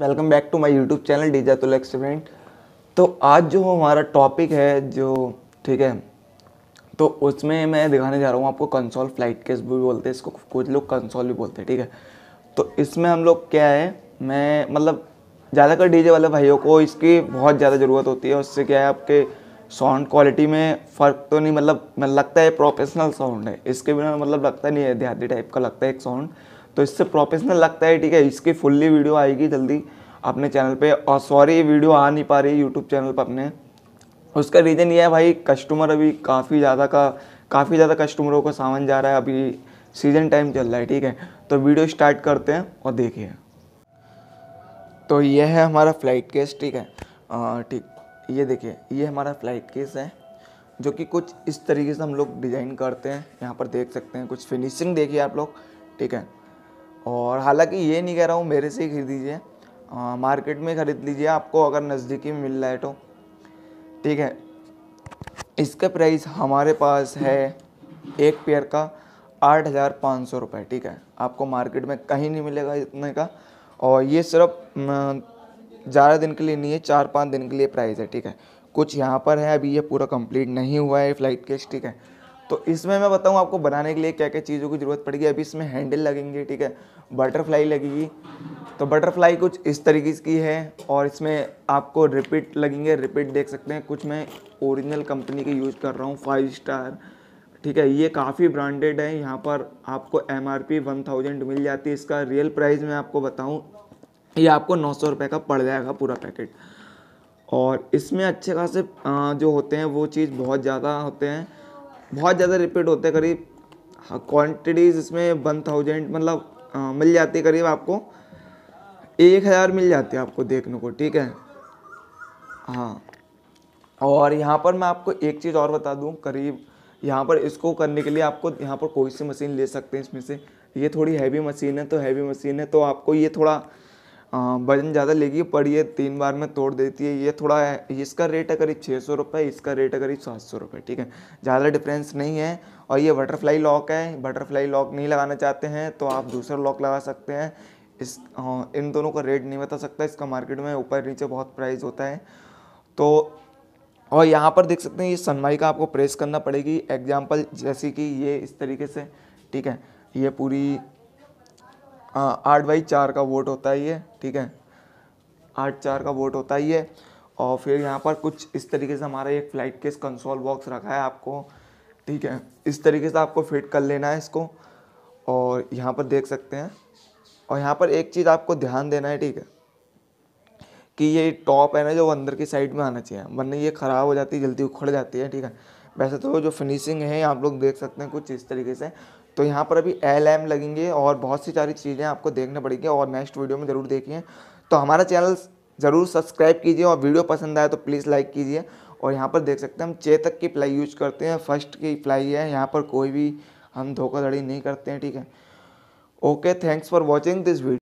welcome back to my YouTube channel डीजा तुल एक्सपेरेंट तो आज जो हमारा टॉपिक है जो ठीक है तो उसमें मैं दिखाने जा रहा हूँ आपको कंसोल फ्लाइट केस भी बोलते हैं इसको कुछ लोग कंसोल भी बोलते हैं ठीक है तो इसमें हम लोग क्या है मैं मतलब ज़्यादातर डीजे वाले भाइयों को इसकी बहुत ज़्यादा ज़रूरत होती है उससे क्या है आपके साउंड क्वालिटी में फ़र्क तो नहीं मतलब लगता है प्रोफेशनल साउंड है इसके बिना मतलब लगता नहीं है देहाती टाइप का लगता है एक साउंड तो इससे प्रोफेशनल लगता है ठीक है इसकी फुल्ली वीडियो आएगी जल्दी अपने चैनल पे और सॉरी ये वीडियो आ नहीं पा रही यूट्यूब चैनल पर अपने उसका रीज़न ये है भाई कस्टमर अभी काफ़ी ज़्यादा का काफ़ी ज़्यादा कस्टमरों का सामान जा रहा है अभी सीजन टाइम चल रहा है ठीक है तो वीडियो स्टार्ट करते हैं और देखिए तो ये है हमारा फ्लाइट केस ठीक है ठीक ये देखिए ये हमारा फ्लाइट केस है जो कि कुछ इस तरीके से हम लोग डिज़ाइन करते हैं यहाँ पर देख सकते हैं कुछ फिनिशिंग देखिए आप लोग ठीक है और हालांकि ये नहीं कह रहा हूँ मेरे से ही खरीदीजिए मार्केट में ख़रीद लीजिए आपको अगर नज़दीकी में मिल रहा है तो ठीक है इसका प्राइस हमारे पास है एक पेयर का आठ हज़ार पाँच सौ रुपये ठीक है आपको मार्केट में कहीं नहीं मिलेगा इतने का और ये सिर्फ ज़्यादा दिन के लिए नहीं है चार पाँच दिन के लिए प्राइस है ठीक है कुछ यहाँ पर है अभी ये पूरा कंप्लीट नहीं हुआ है फ्लाइट केस ठीक है तो इसमें मैं बताऊँ आपको बनाने के लिए क्या क्या चीज़ों की ज़रूरत पड़ेगी अभी इसमें हैंडल लगेंगे ठीक है बटरफ्लाई लगेगी तो बटरफ्लाई कुछ इस तरीके की है और इसमें आपको रिपीट लगेंगे रिपीट देख सकते हैं कुछ मैं ओरिजिनल कंपनी के यूज़ कर रहा हूँ फाइव स्टार ठीक है ये काफ़ी ब्रांडेड है यहाँ पर आपको M R P one thousand मिल जाती है इसका रियल प्राइस मैं आपको बताऊँ ये आपको नौ सौ रुपये का पड़ जाएगा पूरा पैकेट और इसमें अच्छे खासे जो होते हैं वो चीज़ बहुत ज़्यादा होते हैं बहुत ज़्यादा रिपीट होते हैं करीब क्वांटिटीज़ हाँ, इसमें वन थाउजेंड मतलब हाँ, मिल जाती है करीब आपको एक हज़ार मिल जाती है आपको देखने को ठीक है हाँ और यहाँ पर मैं आपको एक चीज़ और बता दूँ करीब यहाँ पर इसको करने के लिए आपको यहाँ पर कोई सी मशीन ले सकते हैं इसमें से ये थोड़ी हैवी मशीन है तो हैवी मशीन है तो आपको ये थोड़ा वजन ज़्यादा लेगी पर ये तीन बार में तोड़ देती है ये थोड़ा है इसका रेट है करीब छः सौ रुपये इसका रेट है करीब सात सौ रुपये ठीक है ज़्यादा डिफरेंस नहीं है और ये बटरफ्लाई लॉक है बटरफ्लाई लॉक नहीं लगाना चाहते हैं तो आप दूसरा लॉक लगा सकते हैं इस इन दोनों का रेट नहीं बता सकता इसका मार्केट में ऊपर नीचे बहुत प्राइस होता है तो और यहाँ पर देख सकते हैं ये सनमाई का आपको प्रेस करना पड़ेगी एग्जाम्पल जैसे कि ये इस तरीके से ठीक है ये पूरी हाँ आठ बाई चार का वोट होता है ये ठीक है आठ चार का वोट होता ही है और फिर यहाँ पर कुछ इस तरीके से हमारा एक फ्लाइट केस कंसोल बॉक्स रखा है आपको ठीक है इस तरीके से आपको फिट कर लेना है इसको और यहाँ पर देख सकते हैं और यहाँ पर एक चीज़ आपको ध्यान देना है ठीक है कि ये टॉप है ना जो अंदर की साइड में आना चाहिए वरना ये ख़राब हो जाती है जल्दी उखड़ जाती है ठीक है वैसे तो जो फिनिशिंग है आप लोग देख सकते हैं कुछ इस तरीके से तो यहाँ पर अभी एल एम लगेंगे और बहुत सी सारी चीज़ें आपको देखने पड़ेगी और नेक्स्ट वीडियो में ज़रूर देखिए तो हमारा चैनल ज़रूर सब्सक्राइब कीजिए और वीडियो पसंद आए तो प्लीज़ लाइक कीजिए और यहाँ पर देख सकते हैं हम चेतक की प्लाई यूज करते हैं फर्स्ट की प्लाई है यहाँ पर कोई भी हम धोखाधड़ी नहीं करते हैं ठीक है okay thanks for watching this video